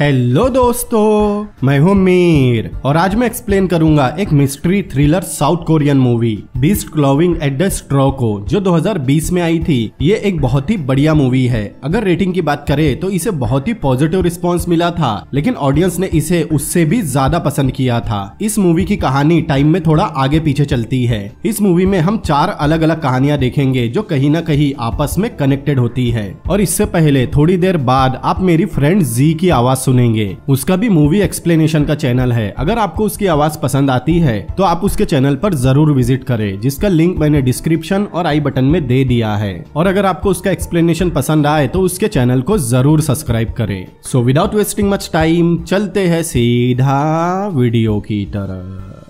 hello दोस्तों मैं हूं मीर और आज मैं एक्सप्लेन करूंगा एक mystery thriller South Korean movie Beast Clawing at the Straw को जो 2020 में आई थी ये एक बहुत ही बढ़िया मूवी है अगर रेटिंग की बात करें तो इसे बहुत ही पॉजिटिव रिस्पांस मिला था लेकिन ऑडियंस ने इसे उससे भी ज्यादा पसंद किया था इस मूवी की कहानी टाइम में थोड़ा आगे पीछे चलती है इस मूवी में हम चार अलग अलग कहानियाँ देखेंगे जो कहीं ना कहीं आपस में कनेक्टेड होती है और इससे पहले थोड़ी देर बाद आप मेरी फ्रेंड जी की आवाज सुनेंगे उसका भी मूवी एक्सप्लेनेशन का चैनल है अगर आपको उसकी आवाज पसंद आती है तो आप उसके चैनल पर जरूर विजिट करें जिसका लिंक मैंने डिस्क्रिप्शन और आई बटन में दे दिया है और अगर आपको उसका एक्सप्लेनेशन पसंद आए तो उसके चैनल को जरूर सब्सक्राइब करे so without wasting much time चलते हैं सीधा वीडियो की तरह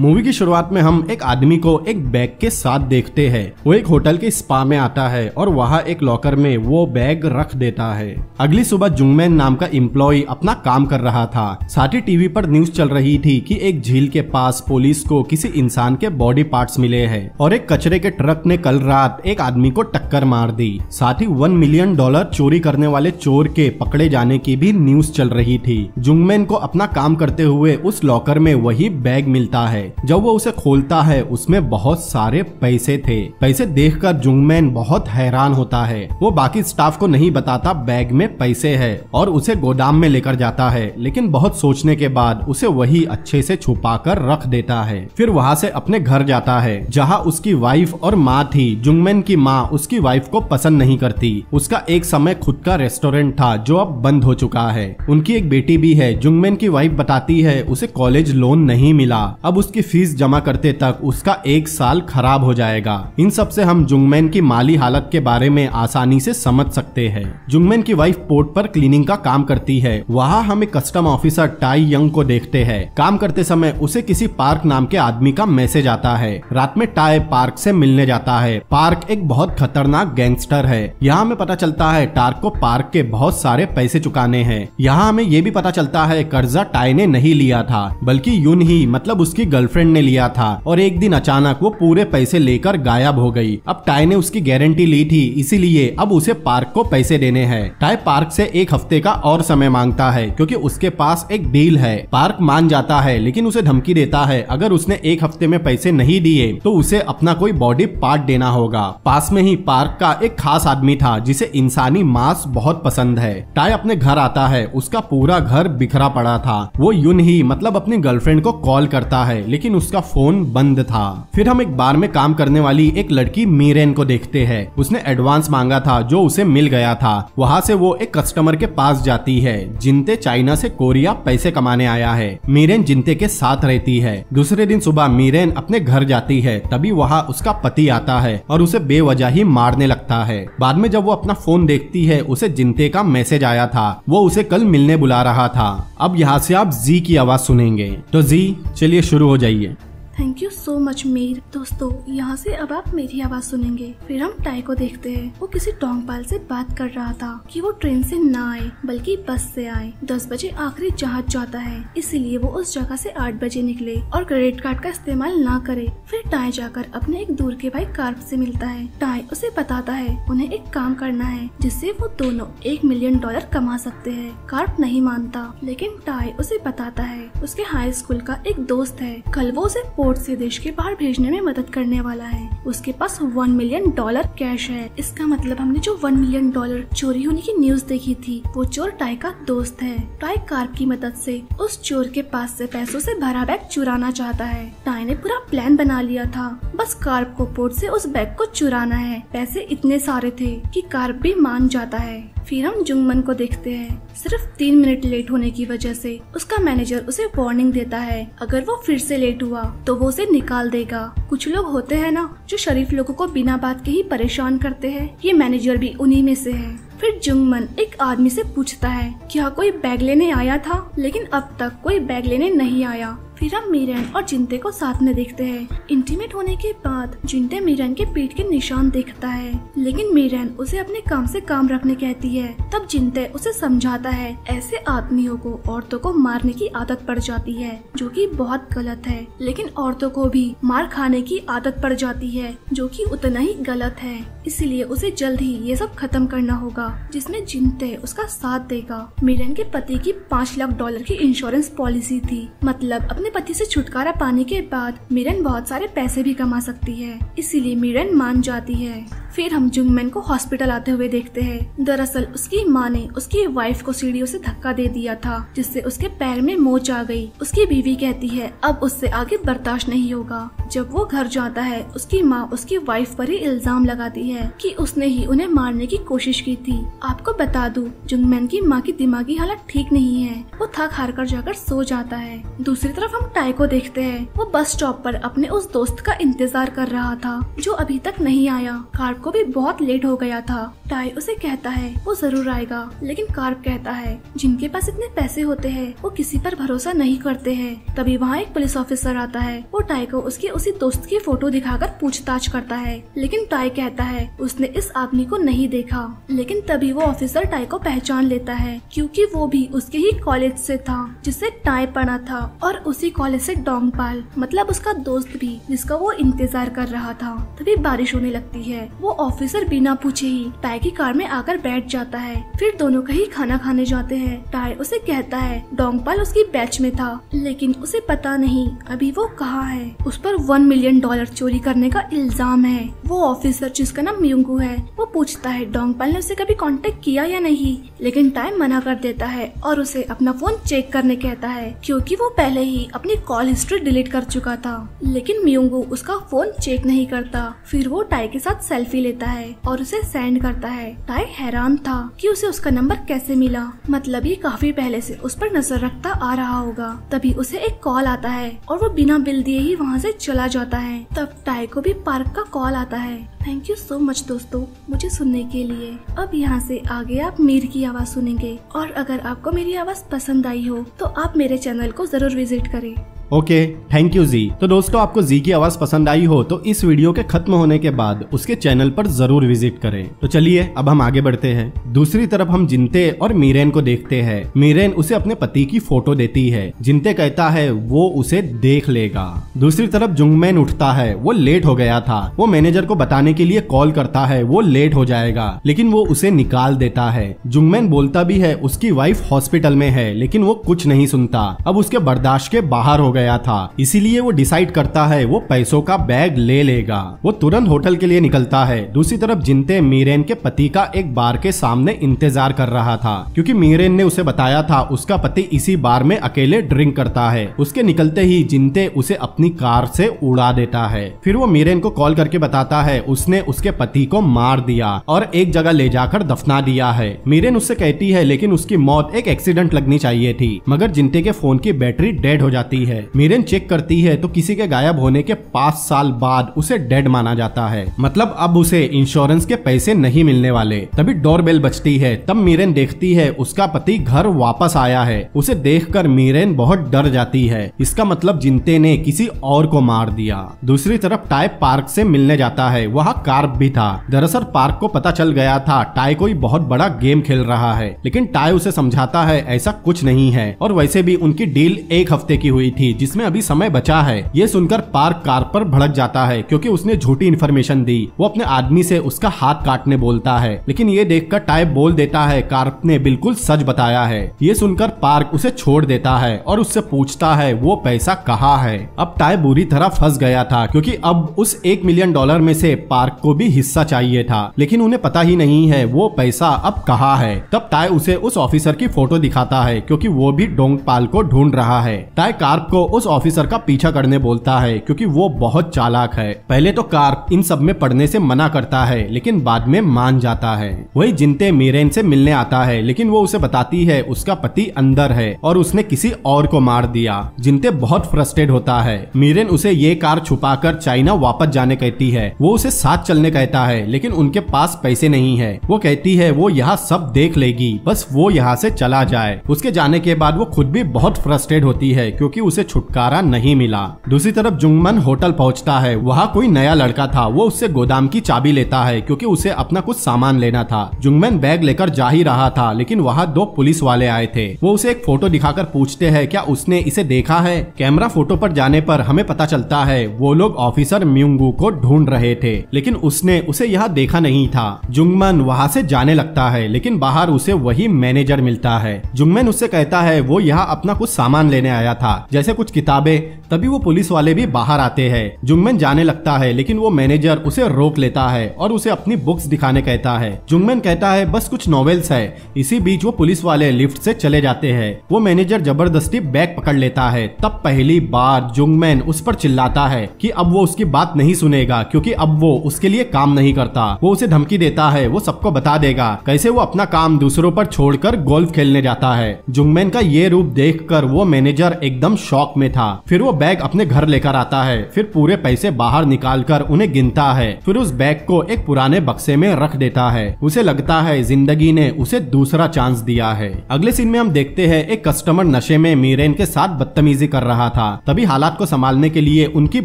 मूवी की शुरुआत में हम एक आदमी को एक बैग के साथ देखते हैं वो एक होटल के स्पा में आता है और वहाँ एक लॉकर में वो बैग रख देता है अगली सुबह जुंगमैन नाम का इम्प्लॉय अपना काम कर रहा था साथ ही टीवी पर न्यूज चल रही थी कि एक झील के पास पुलिस को किसी इंसान के बॉडी पार्ट्स मिले हैं और एक कचरे के ट्रक ने कल रात एक आदमी को टक्कर मार दी साथ ही वन मिलियन डॉलर चोरी करने वाले चोर के पकड़े जाने की भी न्यूज चल रही थी जुंगमैन को अपना काम करते हुए उस लॉकर में वही बैग मिलता है जब वो उसे खोलता है उसमें बहुत सारे पैसे थे पैसे देखकर जुंगमैन बहुत हैरान होता है वो बाकी स्टाफ को नहीं बताता बैग में पैसे है और उसे गोदाम में लेकर जाता है लेकिन बहुत सोचने के बाद उसे वही अच्छे से छुपा कर रख देता है फिर वहाँ से अपने घर जाता है जहाँ उसकी वाइफ और माँ थी जुंगमैन की माँ उसकी वाइफ को पसंद नहीं करती उसका एक समय खुद का रेस्टोरेंट था जो अब बंद हो चुका है उनकी एक बेटी भी है जुंगमैन की वाइफ बताती है उसे कॉलेज लोन नहीं मिला अब उस उसकी फीस जमा करते तक उसका एक साल खराब हो जाएगा इन सब से हम जुंगमैन की माली हालत के बारे में आसानी से समझ सकते हैं जुंगमैन की वाइफ पोर्ट पर क्लीनिंग का काम करती है वहाँ हमें कस्टम ऑफिसर टाई यंग को देखते हैं काम करते समय उसे किसी पार्क नाम के आदमी का मैसेज आता है रात में टाई पार्क से मिलने जाता है पार्क एक बहुत खतरनाक गैंगस्टर है यहाँ हमें पता चलता है टार्क को पार्क के बहुत सारे पैसे चुकाने हैं यहाँ हमें ये भी पता चलता है कर्जा टाई ने नहीं लिया था बल्कि यून ही मतलब उसकी गलती गर्लफ्रेंड ने लिया था और एक दिन अचानक वो पूरे पैसे लेकर गायब हो गई अब टाई ने उसकी गारंटी ली थी इसीलिए अब उसे पार्क को पैसे देने हैं टाई पार्क से एक हफ्ते का और समय मांगता है क्योंकि उसके पास एक डील है पार्क मान जाता है लेकिन उसे धमकी देता है अगर उसने एक हफ्ते में पैसे नहीं दिए तो उसे अपना कोई बॉडी पार्ट देना होगा पास में ही पार्क का एक खास आदमी था जिसे इंसानी मांस बहुत पसंद है टाई अपने घर आता है उसका पूरा घर बिखरा पड़ा था वो यून ही मतलब अपनी गर्लफ्रेंड को कॉल करता है लेकिन उसका फोन बंद था फिर हम एक बार में काम करने वाली एक लड़की मीरेन को देखते हैं उसने एडवांस मांगा था जो उसे मिल गया था वहाँ से वो एक कस्टमर के पास जाती है जिनते चाइना से कोरिया पैसे कमाने आया है मीरेन जिनते के साथ रहती है दूसरे दिन सुबह मीरेन अपने घर जाती है तभी वहाँ उसका पति आता है और उसे बेवजह ही मारने लगता है बाद में जब वो अपना फोन देखती है उसे जिनते का मैसेज आया था वो उसे कल मिलने बुला रहा था अब यहाँ से आप जी की आवाज सुनेंगे तो जी चलिए शुरू हो जाइए थैंक यू सो मच मीर दोस्तों यहाँ से अब आप मेरी आवाज सुनेंगे फिर हम टाई को देखते हैं वो किसी टोंगपाल से बात कर रहा था कि वो ट्रेन से ना आए बल्कि बस से आए दस बजे आखिरी जहाज जाता है इसीलिए वो उस जगह से आठ बजे निकले और क्रेडिट कार्ड का इस्तेमाल ना करे फिर टाई जाकर अपने एक दूर के भाई कार्प से मिलता है टाई उसे बताता है उन्हें एक काम करना है जिससे वो दोनों एक मिलियन डॉलर कमा सकते हैं कार्प नहीं मानता लेकिन टाई उसे बताता है उसके हाई स्कूल का एक दोस्त है कल वो उसे पोर्ट एयरपोर्ट से देश के बाहर भेजने में मदद करने वाला है उसके पास वन मिलियन डॉलर कैश है इसका मतलब हमने जो वन मिलियन डॉलर चोरी होने की न्यूज देखी थी वो चोर टाई का दोस्त है टाई कार्प की मदद से उस चोर के पास से पैसों से भरा बैग चुराना चाहता है टाई ने पूरा प्लान बना लिया था बस कार्प को पोर्ट से उस बैग को चुराना है पैसे इतने सारे थे कि कार्प भी मान जाता है फिर हम जुंगमन को देखते हैं सिर्फ तीन मिनट लेट होने की वजह से उसका मैनेजर उसे वार्निंग देता है अगर वो फिर से लेट हुआ तो लोगों से निकाल देगा कुछ लोग होते हैं ना जो शरीफ लोगों को बिना बात के ही परेशान करते हैं ये मैनेजर भी उन्हीं में से है फिर जुंगमन एक आदमी से पूछता है क्या कोई बैग लेने आया था लेकिन अब तक कोई बैग लेने नहीं आया फिर हम मीरन और चिंते को साथ में देखते हैं इंटीमेट होने के बाद चिंते मीरन के पीठ के निशान देखता है लेकिन मीरन उसे अपने काम से काम रखने कहती है तब चिंते उसे समझाता है ऐसे आदमियों को औरतों को मारने की आदत पड़ जाती है जो कि बहुत गलत है लेकिन औरतों को भी मार खाने की आदत पड़ जाती है जो कि उतना ही गलत है इसलिए उसे जल्द ही ये सब खत्म करना होगा जिसमें जिंते उसका साथ देगा मीरन के पति की पाँच लाख डॉलर की इंश्योरेंस पॉलिसी थी मतलब अपने अपने पति से छुटकारा पाने के बाद मिरन बहुत सारे पैसे भी कमा सकती है इसीलिए मिरन मान जाती है फिर हम जुंगमैन को हॉस्पिटल आते हुए देखते हैं दरअसल उसकी माँ ने उसकी वाइफ को सीढ़ियों से धक्का दे दिया था जिससे उसके पैर में मोच आ गई उसकी बीवी कहती है अब उससे आगे बर्दाश्त नहीं होगा जब वो घर जाता है उसकी माँ उसकी वाइफ पर ही इल्जाम लगाती है कि उसने ही उन्हें मारने की कोशिश की थी आपको बता दू जुंगमैन की माँ की दिमागी हालत ठीक नहीं है वो थक हार कर जाकर सो जाता है दूसरी तरफ हम टाई को देखते हैं वो बस स्टॉप पर अपने उस दोस्त का इंतजार कर रहा था जो अभी तक नहीं आया कार्प को भी बहुत लेट हो गया था टाई उसे कहता है वो जरूर आएगा लेकिन कार्प कहता है जिनके पास इतने पैसे होते हैं वो किसी पर भरोसा नहीं करते हैं तभी वहाँ एक पुलिस ऑफिसर आता है वो टाई को उसके उसी दोस्त की फोटो दिखाकर पूछताछ करता है लेकिन टाई कहता है उसने इस आदमी को नहीं देखा लेकिन तभी वो ऑफिसर टाई को पहचान लेता है क्यूँकी वो भी उसके ही कॉलेज से था जिसे टाई पढ़ा था और उसी ही कॉलेज से डोंगपाल मतलब उसका दोस्त भी जिसका वो इंतजार कर रहा था तभी बारिश होने लगती है वो ऑफिसर बिना पूछे ही टाई की कार में आकर बैठ जाता है फिर दोनों कहीं खाना खाने जाते हैं टाई उसे कहता है डोंगपाल उसकी बैच में था लेकिन उसे पता नहीं अभी वो कहाँ है उस पर वन मिलियन डॉलर चोरी करने का इल्जाम है वो ऑफिसर जिसका नाम म्यूंगू है वो पूछता है डोंगपाल ने उसे कभी कॉन्टेक्ट किया या नहीं लेकिन टाइम मना कर देता है और उसे अपना फोन चेक करने कहता है क्योंकि वो पहले ही अपनी कॉल हिस्ट्री डिलीट कर चुका था लेकिन म्यूंगू उसका फोन चेक नहीं करता फिर वो टाई के साथ सेल्फी लेता है और उसे सेंड करता है टाई हैरान था कि उसे उसका नंबर कैसे मिला मतलब ये काफी पहले से उस पर नजर रखता आ रहा होगा तभी उसे एक कॉल आता है और वो बिना बिल दिए ही वहाँ से चला जाता है तब टाई को भी पार्क का कॉल आता है थैंक यू सो मच दोस्तों मुझे सुनने के लिए अब यहाँ से आगे आप मीर की आवाज़ सुनेंगे और अगर आपको मेरी आवाज़ पसंद आई हो तो आप मेरे चैनल को जरूर विजिट करें करें ओके थैंक यू जी तो दोस्तों आपको जी की आवाज पसंद आई हो तो इस वीडियो के खत्म होने के बाद उसके चैनल पर जरूर विजिट करें तो चलिए अब हम आगे बढ़ते हैं दूसरी तरफ हम जिनते और मीरेन को देखते हैं मीरेन उसे अपने पति की फोटो देती है जिनते कहता है वो उसे देख लेगा दूसरी तरफ जुंगमैन उठता है वो लेट हो गया था वो मैनेजर को बताने के लिए कॉल करता है वो लेट हो जाएगा लेकिन वो उसे निकाल देता है जुंगमैन बोलता भी है उसकी वाइफ हॉस्पिटल में है लेकिन वो कुछ नहीं सुनता अब उसके बर्दाश्त के बाहर हो गया गया था इसीलिए वो डिसाइड करता है वो पैसों का बैग ले लेगा वो तुरंत होटल के लिए निकलता है दूसरी तरफ जिनते मीरेन के पति का एक बार के सामने इंतजार कर रहा था क्योंकि मीरेन ने उसे बताया था उसका पति इसी बार में अकेले ड्रिंक करता है उसके निकलते ही जिनते उसे अपनी कार से उड़ा देता है फिर वो मीरेन को कॉल करके बताता है उसने उसके पति को मार दिया और एक जगह ले जाकर दफना दिया है मीरेन उससे कहती है लेकिन उसकी मौत एक एक्सीडेंट लगनी चाहिए थी मगर जिनते के फोन की बैटरी डेड हो जाती है मीरेन चेक करती है तो किसी के गायब होने के पांच साल बाद उसे डेड माना जाता है मतलब अब उसे इंश्योरेंस के पैसे नहीं मिलने वाले तभी बेल बचती है तब मीरेन देखती है उसका पति घर वापस आया है उसे कर मीरेन बहुत डर जाती है इसका मतलब जिनते ने किसी और को मार दिया दूसरी तरफ टाई पार्क से मिलने जाता है वहाँ कार्प भी था दरअसल पार्क को पता चल गया था टाई कोई बहुत बड़ा गेम खेल रहा है लेकिन टाई उसे समझाता है ऐसा कुछ नहीं है और वैसे भी उनकी डील एक हफ्ते की हुई थी जिसमें अभी समय बचा है ये सुनकर पार्क कार पर भड़क जाता है क्योंकि उसने झूठी इन्फॉर्मेशन दी वो अपने आदमी से उसका हाथ काटने बोलता है लेकिन ये देखकर टाइप बोल देता है कार्प ने बिल्कुल सच बताया है ये सुनकर पार्क उसे छोड़ देता है और उससे पूछता है वो पैसा कहाँ है अब टाइप बुरी तरह फंस गया था क्योंकि अब उस एक मिलियन डॉलर में से पार्क को भी हिस्सा चाहिए था लेकिन उन्हें पता ही नहीं है वो पैसा अब कहाँ है तब टाय उसे उस ऑफिसर की फोटो दिखाता है क्योंकि वो भी डोंग पाल को ढूंढ रहा है टाय कार्प को उस ऑफिसर का पीछा करने बोलता है क्योंकि वो बहुत चालाक है पहले तो कार्प इन सब में पढ़ने से मना करता है लेकिन बाद में मान जाता है वही जिनते मीरेन से मिलने आता है लेकिन वो उसे बताती है उसका पति अंदर है और उसने किसी और को मार दिया जिनते बहुत फ्रस्ट्रेट होता है मीरेन उसे ये कार छुपा कर चाइना वापस जाने कहती है वो उसे साथ चलने कहता है लेकिन उनके पास पैसे नहीं है वो कहती है वो यहाँ सब देख लेगी बस वो यहाँ से चला जाए उसके जाने के बाद वो खुद भी बहुत फ्रस्ट्रेट होती है क्योंकि उसे छुटकारा नहीं मिला दूसरी तरफ जुंगमन होटल पहुंचता है वहाँ कोई नया लड़का था वो उससे गोदाम की चाबी लेता है क्योंकि उसे अपना कुछ सामान लेना था जुंगमन बैग लेकर जा ही रहा था लेकिन वहाँ दो पुलिस वाले आए थे वो उसे एक फोटो दिखाकर पूछते है क्या उसने इसे देखा है कैमरा फोटो पर जाने पर हमें पता चलता है वो लोग ऑफिसर म्यूंगू को ढूंढ रहे थे लेकिन उसने उसे यहाँ देखा नहीं था जुंगमन वहाँ से जाने लगता है लेकिन बाहर उसे वही मैनेजर मिलता है जुंगमन उससे कहता है वो यहाँ अपना कुछ सामान लेने आया था जैसे कुछ किताबें तभी वो पुलिस वाले भी बाहर आते हैं जुम्मन जाने लगता है लेकिन वो मैनेजर उसे रोक लेता है और उसे अपनी बुक्स दिखाने कहता है जुम्मन कहता है बस कुछ नॉवेल्स है इसी बीच वो पुलिस वाले लिफ्ट से चले जाते हैं वो मैनेजर जबरदस्ती बैग पकड़ लेता है तब पहली बार जुम्मन उस पर चिल्लाता है कि अब वो उसकी बात नहीं सुनेगा क्योंकि अब वो उसके लिए काम नहीं करता वो उसे धमकी देता है वो सबको बता देगा कैसे वो अपना काम दूसरों पर छोड़कर गोल्फ खेलने जाता है जुंगमैन का ये रूप देखकर वो मैनेजर एकदम शौक शॉप में था फिर वो बैग अपने घर लेकर आता है फिर पूरे पैसे बाहर निकाल कर उन्हें गिनता है फिर उस बैग को एक पुराने बक्से में रख देता है उसे लगता है जिंदगी ने उसे दूसरा चांस दिया है अगले सीन में हम देखते हैं एक कस्टमर नशे में मीरेन के साथ बदतमीजी कर रहा था तभी हालात को संभालने के लिए उनकी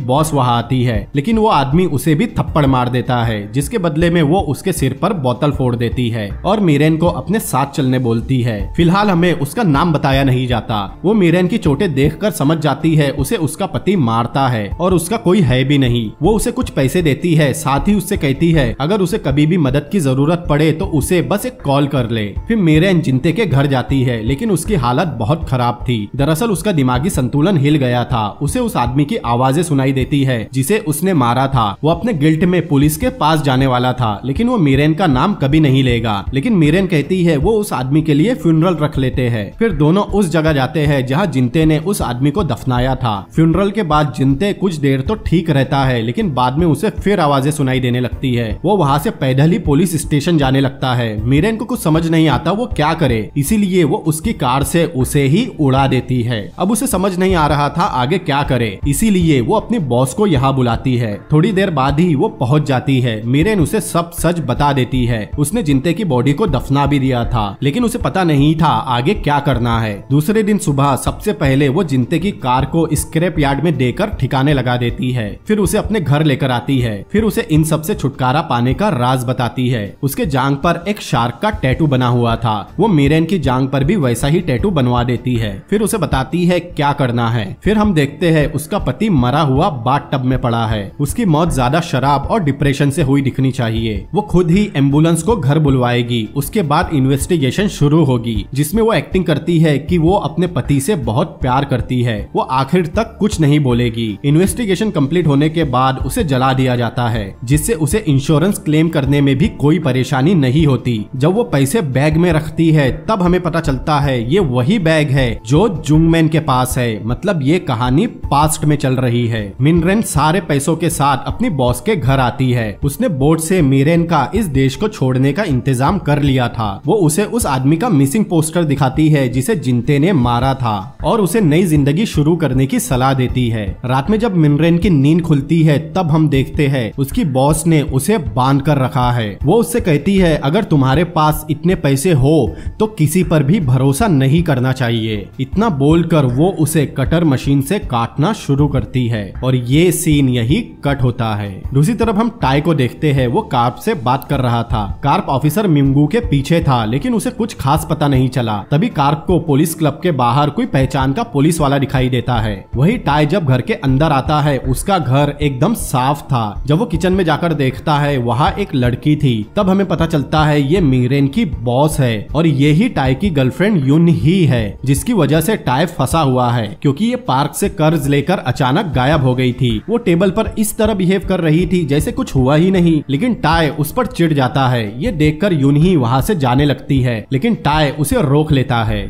बॉस वहाँ आती है लेकिन वो आदमी उसे भी थप्पड़ मार देता है जिसके बदले में वो उसके सिर पर बोतल फोड़ देती है और मीरेन को अपने साथ चलने बोलती है फिलहाल हमें उसका नाम बताया नहीं जाता वो मीरेन की चोटें देख कर समझ समझ जाती है उसे उसका पति मारता है और उसका कोई है भी नहीं वो उसे कुछ पैसे देती है साथ ही उससे कहती है अगर उसे कभी भी मदद की जरूरत पड़े तो उसे बस एक कॉल कर ले फिर मेरे चिंते के घर जाती है लेकिन उसकी हालत बहुत खराब थी दरअसल उसका दिमागी संतुलन हिल गया था उसे उस आदमी की आवाजें सुनाई देती है जिसे उसने मारा था वो अपने गिल्ट में पुलिस के पास जाने वाला था लेकिन वो मीरेन का नाम कभी नहीं लेगा लेकिन मीरेन कहती है वो उस आदमी के लिए फ्यूनरल रख लेते हैं फिर दोनों उस जगह जाते हैं जहाँ जिनते ने उस आदमी को दफनाया था फ्यूनरल के बाद जिनते कुछ देर तो ठीक रहता है लेकिन बाद में उसे फिर आवाजें सुनाई देने लगती है वो वहाँ से पैदल ही पुलिस स्टेशन जाने लगता है मीरेन को कुछ समझ नहीं आता वो क्या करे इसीलिए वो उसकी कार से उसे ही उड़ा देती है अब उसे समझ नहीं आ रहा था आगे क्या करे इसीलिए वो अपने बॉस को यहाँ बुलाती है थोड़ी देर बाद ही वो पहुँच जाती है मीरेन उसे सब सच बता देती है उसने जिनते की बॉडी को दफना भी दिया था लेकिन उसे पता नहीं था आगे क्या करना है दूसरे दिन सुबह सबसे पहले वो जिनते की कार को स्क्रैप यार्ड में देकर ठिकाने लगा देती है फिर उसे अपने घर लेकर आती है फिर उसे इन सब से छुटकारा पाने का राज बताती है उसके जांग पर एक शार्क का टैटू बना हुआ था वो मेरेन की जांग पर भी वैसा ही टैटू बनवा देती है फिर उसे बताती है क्या करना है फिर हम देखते है उसका पति मरा हुआ बाट टब में पड़ा है उसकी मौत ज्यादा शराब और डिप्रेशन से हुई दिखनी चाहिए वो खुद ही एम्बुलेंस को घर बुलवाएगी उसके बाद इन्वेस्टिगेशन शुरू होगी जिसमे वो एक्टिंग करती है की वो अपने पति से बहुत प्यार करती है वो आखिर तक कुछ नहीं बोलेगी इन्वेस्टिगेशन कंप्लीट होने के बाद उसे जला दिया जाता है जिससे उसे इंश्योरेंस क्लेम करने में भी कोई परेशानी नहीं होती जब वो पैसे बैग में रखती है तब हमें पता चलता है ये वही बैग है जो जुंगमैन के पास है मतलब ये कहानी पास्ट में चल रही है मिनरेन सारे पैसों के साथ अपनी बॉस के घर आती है उसने बोर्ड से मीरेन का इस देश को छोड़ने का इंतजाम कर लिया था वो उसे उस आदमी का मिसिंग पोस्टर दिखाती है जिसे जिनते ने मारा था और उसे नई जिंदगी शुरू करने की सलाह देती है रात में जब मिनरेन की नींद खुलती है तब हम देखते हैं उसकी बॉस ने उसे बांध कर रखा है वो उससे कहती है अगर तुम्हारे पास इतने पैसे हो तो किसी पर भी भरोसा नहीं करना चाहिए इतना बोलकर वो उसे कटर मशीन से काटना शुरू करती है और ये सीन यही कट होता है दूसरी तरफ हम टाई को देखते हैं वो कार्प से बात कर रहा था कार्प ऑफिसर मिंगू के पीछे था लेकिन उसे कुछ खास पता नहीं चला तभी कार्प को पुलिस क्लब के बाहर कोई पहचान का पुलिस वाला दिखाई दिखाई देता है वही टाई जब घर के अंदर आता है उसका घर एकदम साफ था जब वो किचन में जाकर देखता है वहाँ एक लड़की थी तब हमें पता चलता है ये मीरेन की बॉस है और ये ही टाई की गर्लफ्रेंड यून ही है जिसकी वजह से टाई फंसा हुआ है क्योंकि ये पार्क से कर्ज लेकर अचानक गायब हो गई थी वो टेबल पर इस तरह बिहेव कर रही थी जैसे कुछ हुआ ही नहीं लेकिन टाई उस पर चिढ़ जाता है ये देख यून ही वहाँ से जाने लगती है लेकिन टाई उसे रोक लेता है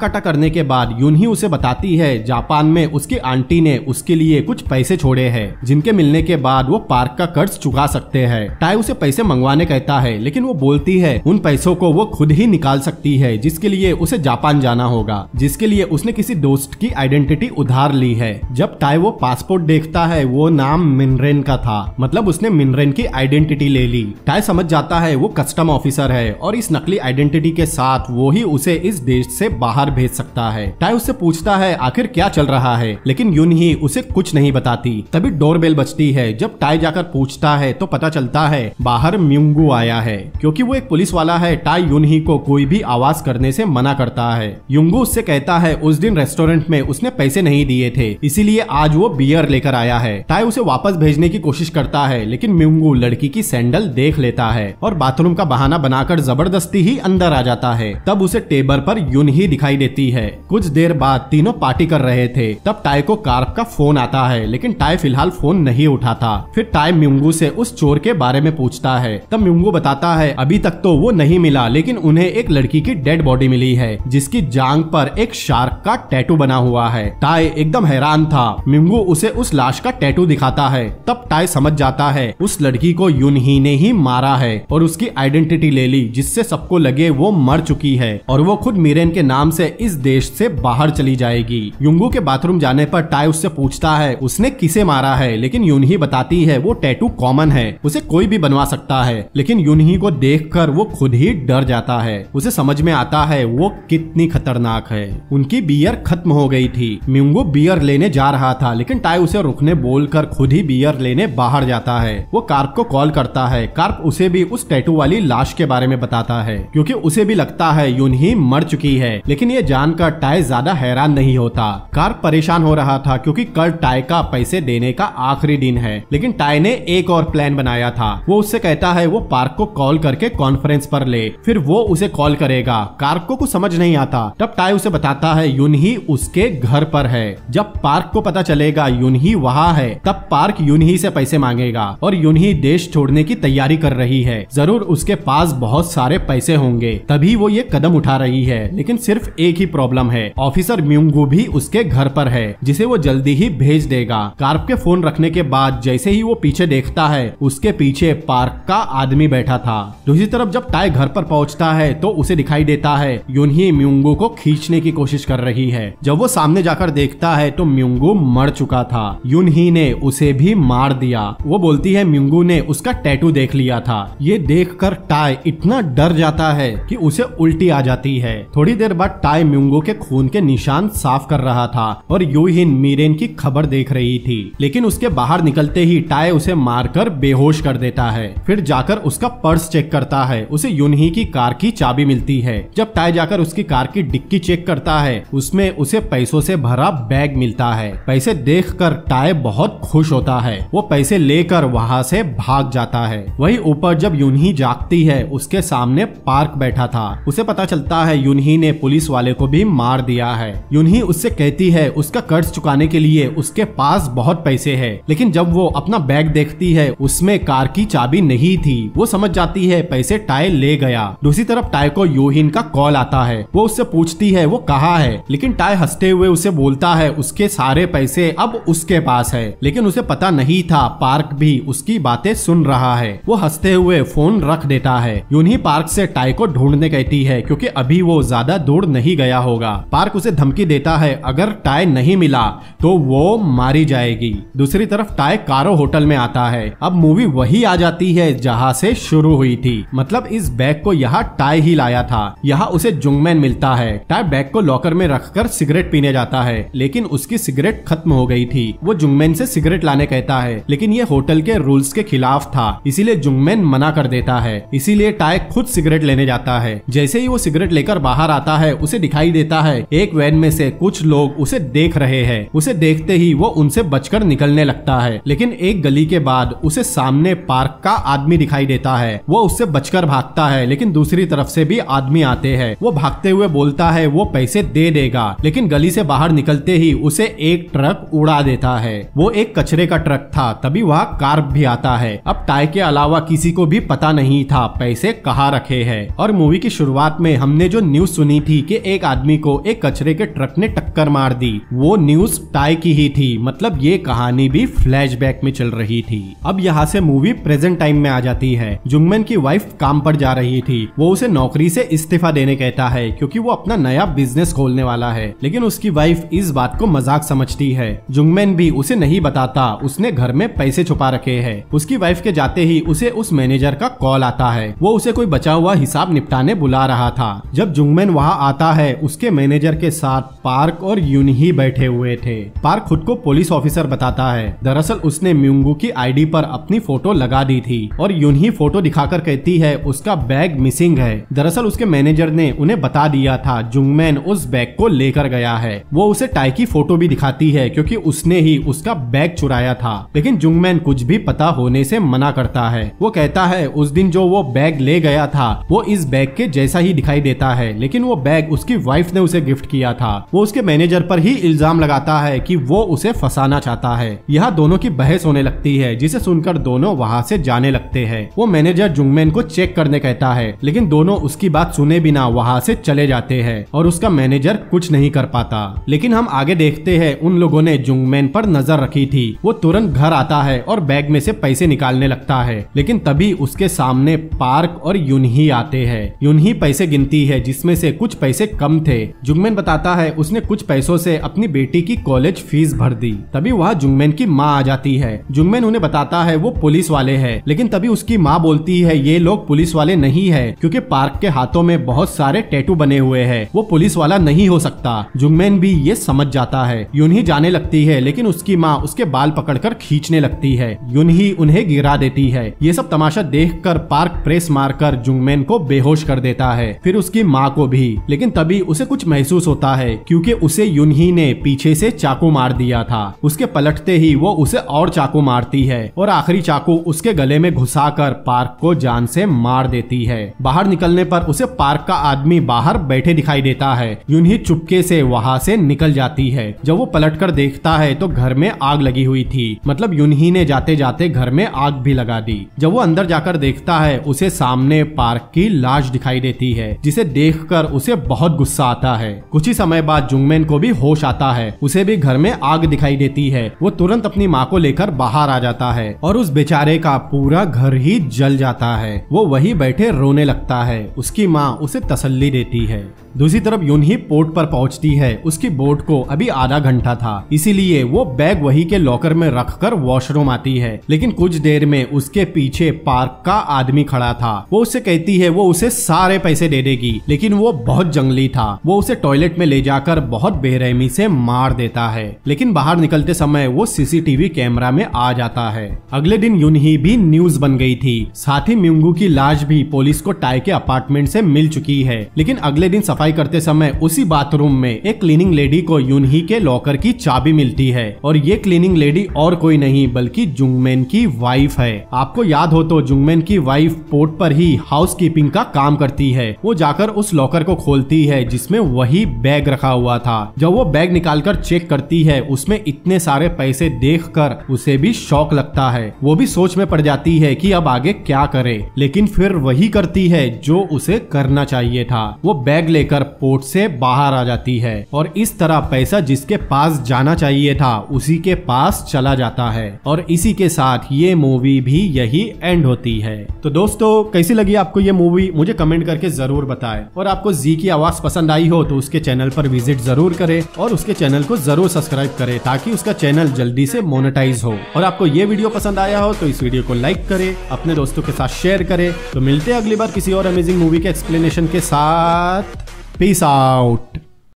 काटा करने के बाद यून ही उसे बताती है जापान में उसकी आंटी ने उसके लिए कुछ पैसे छोड़े हैं जिनके मिलने के बाद वो पार्क का कर्ज चुका सकते हैं टाई उसे पैसे मंगवाने कहता है लेकिन वो बोलती है उन पैसों को वो खुद ही निकाल सकती है जिसके लिए उसे जापान जाना होगा जिसके लिए उसने किसी दोस्त की आइडेंटिटी उधार ली है जब टाई वो पासपोर्ट देखता है वो नाम मिनरेन का था मतलब उसने मिनरेन की आइडेंटिटी ले ली टाई समझ जाता है वो कस्टम ऑफिसर है और इस नकली आइडेंटिटी के साथ वो ही उसे इस देश से बाहर भेज सकता है टाई उससे पूछता है आखिर क्या चल रहा है लेकिन यून ही उसे कुछ नहीं बताती तभी डोर बजती है जब टाई जाकर पूछता है तो पता चलता है बाहर म्यूंगू आया है क्योंकि वो एक पुलिस वाला है टाई यून को कोई भी आवाज करने से मना करता है युंगू उससे कहता है उस दिन रेस्टोरेंट में उसने पैसे नहीं दिए थे इसीलिए आज वो बियर लेकर आया है टाई उसे वापस भेजने की कोशिश करता है लेकिन म्यूंगू लड़की की सैंडल देख लेता है और बाथरूम का बहाना बनाकर जबरदस्ती ही अंदर आ जाता है तब उसे टेबल पर यून ही दिखाई देती है कुछ देर बाद तीनों पार्टी कर रहे थे तब टाई को कार्प का फोन आता है लेकिन टाई फिलहाल फोन नहीं उठाता फिर टाई म्यूंगू से उस चोर के बारे में पूछता है तब म्यूंगू बताता है अभी तक तो वो नहीं मिला लेकिन उन्हें एक लड़की की डेड बॉडी मिली है जिसकी जांग पर एक शार्क का टैटू बना हुआ है टाई एकदम हैरान था म्यूंगू उसे उस लाश का टैटू दिखाता है तब टाई समझ जाता है उस लड़की को यूनही ने ही मारा है और उसकी आइडेंटिटी ले ली जिससे सबको लगे वो मर चुकी है और वो खुद मिरेन के नाम से इस देश से बाहर चली जाएगी युंगू के बाथरूम जाने पर टाई उससे पूछता है उसने किसे मारा है लेकिन यूनही बताती है वो टैटू कॉमन है उसे कोई भी बनवा सकता है लेकिन यूनही को देख कर वो खुद ही डर जाता है उसे समझ में आता है वो कितनी खतरनाक है उनकी बियर खत्म हो गई थी म्यूंगो बियर लेने जा रहा था लेकिन टाई उसे रुकने बोल कर खुद ही बियर लेने बाहर जाता है वो कार्प को कॉल करता है कार्प उसे भी उस टैटू वाली लाश के बारे में बताता है क्योंकि उसे भी लगता है यूनही मर चुकी है लेकिन ये जानकर टाई ज्यादा हैरान नहीं होता कार परेशान हो रहा था क्योंकि कल टाई का पैसे देने का आखिरी दिन है लेकिन टाई ने एक और प्लान बनाया था वो उससे कहता है वो पार्क को कॉल करके कॉन्फ्रेंस पर ले फिर वो उसे कॉल करेगा कार्क को कुछ समझ नहीं आता तब टाई उसे बताता है यून ही उसके घर पर है जब पार्क को पता चलेगा यून ही वहाँ है तब पार्क यून ही से पैसे मांगेगा और यून ही देश छोड़ने की तैयारी कर रही है जरूर उसके पास बहुत सारे पैसे होंगे तभी वो ये कदम उठा रही है लेकिन सिर्फ एक ही प्रॉब्लम है ऑफिसर म्यूंगू भी उसके घर पर है जिसे वो जल्दी ही भेज देगा कार्प के फोन रखने के बाद जैसे ही वो पीछे देखता है उसके पीछे पार्क का आदमी बैठा था दूसरी तरफ जब टाई घर पर पहुंचता है तो उसे दिखाई देता है यूनि म्यूंगो को खींचने की कोशिश कर रही है जब वो सामने जाकर देखता है तो म्यूंगो मर चुका था यूनि ने उसे भी मार दिया वो बोलती है म्यूंगू ने उसका टैटू देख लिया था ये देख कर टाई इतना डर जाता है की उसे उल्टी आ जाती है थोड़ी देर बाद टाई म्यूंगो के खून के निशान साफ कर रहा था और यूहिन मीरेन की खबर देख रही थी लेकिन उसके बाहर निकलते ही टाय उसे मारकर बेहोश कर देता है फिर जाकर उसका पर्स चेक करता है उसे यूनही की कार की चाबी मिलती है जब टाय जाकर उसकी कार की डिक्की चेक करता है उसमें उसे पैसों से भरा बैग मिलता है पैसे देख कर टाय बहुत खुश होता है वो पैसे लेकर वहाँ से भाग जाता है वही ऊपर जब यूनही जागती है उसके सामने पार्क बैठा था उसे पता चलता है यूनही ने पुलिस वाले को भी मार दिया है यूनही उससे कहती देखती है उसका कर्ज चुकाने के लिए उसके पास बहुत पैसे है लेकिन जब वो अपना बैग देखती है उसमें कार की चाबी नहीं थी वो समझ जाती है पैसे टाय ले गया दूसरी तरफ टाय को योहिन का कॉल आता है वो उससे पूछती है वो कहा है लेकिन टाय हंसते हुए उसे बोलता है उसके सारे पैसे अब उसके पास है लेकिन उसे पता नहीं था पार्क भी उसकी बातें सुन रहा है वो हंसते हुए फोन रख देता है ही पार्क से टाई को ढूंढने कहती है क्योंकि अभी वो ज्यादा दूर नहीं गया होगा पार्क उसे धमकी देता है अगर अगर टाय नहीं मिला तो वो मारी जाएगी दूसरी तरफ टाय कारो होटल में आता है अब मूवी वही आ जाती है जहाँ से शुरू हुई थी मतलब इस बैग को यहाँ टाई ही लाया था यहाँ उसे जुंगमैन मिलता है टाई बैग को लॉकर में कर सिगरेट पीने जाता है लेकिन उसकी सिगरेट खत्म हो गई थी वो जुंगमैन से सिगरेट लाने कहता है लेकिन ये होटल के रूल्स के खिलाफ था इसीलिए जुंगमैन मना कर देता है इसीलिए टाई खुद सिगरेट लेने जाता है जैसे ही वो सिगरेट लेकर बाहर आता है उसे दिखाई देता है एक वैन में से कुछ लोग उसे देख रहे हैं उसे देखते ही वो उनसे बचकर निकलने लगता है लेकिन एक गली के बाद उसे सामने पार्क का आदमी दिखाई देता है वो उससे बचकर भागता है लेकिन दूसरी तरफ से भी आदमी आते हैं वो भागते हुए बोलता है वो पैसे दे देगा लेकिन गली से बाहर निकलते ही उसे एक ट्रक उड़ा देता है वो एक कचरे का ट्रक था तभी वह कार भी आता है अब टाय के अलावा किसी को भी पता नहीं था पैसे कहाँ रखे है और मूवी की शुरुआत में हमने जो न्यूज सुनी थी की एक आदमी को एक कचरे के ट्रक ने टक्कर मार मार दी वो न्यूज टाई की ही थी मतलब ये कहानी भी फ्लैशबैक में चल रही थी अब यहाँ से मूवी प्रेजेंट टाइम में आ जाती है जुम्मन की वाइफ काम पर जा रही थी वो उसे नौकरी से इस्तीफा देने कहता है क्योंकि वो अपना नया बिजनेस खोलने वाला है लेकिन उसकी वाइफ इस बात को मजाक समझती है जुंगमैन भी उसे नहीं बताता उसने घर में पैसे छुपा रखे है उसकी वाइफ के जाते ही उसे उस मैनेजर का कॉल आता है वो उसे कोई बचा हुआ हिसाब निपटाने बुला रहा था जब जुंगमैन वहाँ आता है उसके मैनेजर के साथ पार्क और यून ही बैठे हुए थे पार्क खुद को पुलिस ऑफिसर बताता है दरअसल उसने म्यूंगू की आईडी पर अपनी फोटो लगा दी थी और यून ही फोटो दिखाकर कहती है उसका बैग मिसिंग है दरअसल उसके मैनेजर ने उन्हें बता दिया था जुंगमैन उस बैग को लेकर गया है वो उसे टाई की फोटो भी दिखाती है क्योंकि उसने ही उसका बैग चुराया था लेकिन जुंगमैन कुछ भी पता होने से मना करता है वो कहता है उस दिन जो वो बैग ले गया था वो इस बैग के जैसा ही दिखाई देता है लेकिन वो बैग उसकी वाइफ ने उसे गिफ्ट किया था वो उसके मैनेजर पर ही इल्जाम लगाता है कि वो उसे फंसाना चाहता है यहाँ दोनों की बहस होने लगती है जिसे सुनकर दोनों वहाँ से जाने लगते हैं वो मैनेजर जुंगमेन को चेक करने कहता है लेकिन दोनों उसकी बात सुने बिना वहाँ से चले जाते हैं और उसका मैनेजर कुछ नहीं कर पाता लेकिन हम आगे देखते हैं उन लोगों ने जुंगमेन पर नजर रखी थी वो तुरंत घर आता है और बैग में से पैसे निकालने लगता है लेकिन तभी उसके सामने पार्क और यूनही आते हैं यूनही पैसे गिनती है जिसमें से कुछ पैसे कम थे जुगमेन बताता है उसने कुछ पैसों से अपनी बेटी की कॉलेज फीस भर दी तभी वहाँ जुम्मेन की माँ आ जाती है जुंगमैन उन्हें बताता है वो पुलिस वाले है लेकिन तभी उसकी माँ बोलती है ये लोग पुलिस वाले नहीं है क्यूँकी पार्क के हाथों में बहुत सारे टैटू बने हुए है वो पुलिस वाला नहीं हो सकता जुंगमैन भी ये समझ जाता है यून ही जाने लगती है लेकिन उसकी माँ उसके बाल पकड़कर खींचने लगती है यून ही उन्हें गिरा देती है ये सब तमाशा देखकर पार्क प्रेस मारकर जुम्मेन को बेहोश कर देता है फिर उसकी माँ को भी लेकिन तभी उसे कुछ महसूस होता है क्योंकि उसे युनही ने पीछे से चाकू मार दिया था उसके पलटते ही वो उसे और चाकू मारती है और आखिरी चाकू उसके गले में घुसा कर पार्क को जान से मार देती है बाहर निकलने पर उसे पार्क का आदमी बाहर बैठे दिखाई देता है युनही चुपके से वहाँ से निकल जाती है जब वो पलट कर देखता है तो घर में आग लगी हुई थी मतलब युनही ने जाते जाते घर में आग भी लगा दी जब वो अंदर जाकर देखता है उसे सामने पार्क की लाश दिखाई देती है जिसे देखकर उसे बहुत गुस्सा आता है कुछ ही समय बाद जुंगमेन को भी भी होश आता है उसे भी घर में आग दिखाई देती है वो तुरंत अपनी माँ को लेकर बाहर आ जाता है और उस बेचारे का पूरा घर ही जल जाता है वो वही बैठे रोने लगता है उसकी माँ उसे तसल्ली देती है दूसरी तरफ यून ही पोर्ट पर पहुंचती है उसकी बोट को अभी आधा घंटा था इसीलिए वो बैग वही के लॉकर में रखकर वॉशरूम आती है लेकिन कुछ देर में उसके पीछे पार्क का आदमी खड़ा था वो उससे कहती है वो उसे सारे पैसे दे देगी लेकिन वो बहुत जंगली था वो उसे टॉयलेट में ले जाकर बहुत बेहद रेमी से मार देता है लेकिन बाहर निकलते समय वो सीसीटीवी कैमरा में आ जाता है अगले दिन यूनही भी न्यूज बन गई थी साथ ही म्यूंगू की लाश भी पुलिस को टाई के अपार्टमेंट से मिल चुकी है लेकिन अगले दिन सफाई करते समय उसी बाथरूम में एक क्लीनिंग लेडी को यूनही के लॉकर की चाबी मिलती है और ये क्लीनिंग लेडी और कोई नहीं बल्कि जुंगमेन की वाइफ है आपको याद हो तो जुंगमेन की वाइफ पोर्ट पर ही हाउस कीपिंग का काम करती है वो जाकर उस लॉकर को खोलती है जिसमें वही बैग रखा हुआ था जब जब वो बैग निकालकर चेक करती है उसमें इतने सारे पैसे देखकर उसे भी शौक लगता है वो भी सोच में पड़ जाती है कि अब आगे क्या करे लेकिन फिर वही करती है जो उसे करना चाहिए था वो बैग लेकर पोर्ट से बाहर आ जाती है और इस तरह पैसा जिसके पास जाना चाहिए था उसी के पास चला जाता है और इसी के साथ ये मूवी भी यही एंड होती है तो दोस्तों कैसी लगी आपको ये मूवी मुझे कमेंट करके जरूर बताएं और आपको जी की आवाज पसंद आई हो तो उसके चैनल पर विजिट जरूर करें करें और उसके चैनल को जरूर सब्सक्राइब करें ताकि उसका चैनल जल्दी से मोनेटाइज हो और आपको ये वीडियो पसंद आया हो तो इस वीडियो को लाइक करें अपने दोस्तों के साथ शेयर करें तो मिलते हैं अगली बार किसी और अमेजिंग मूवी के एक्सप्लेनेशन के साथ पीस आउट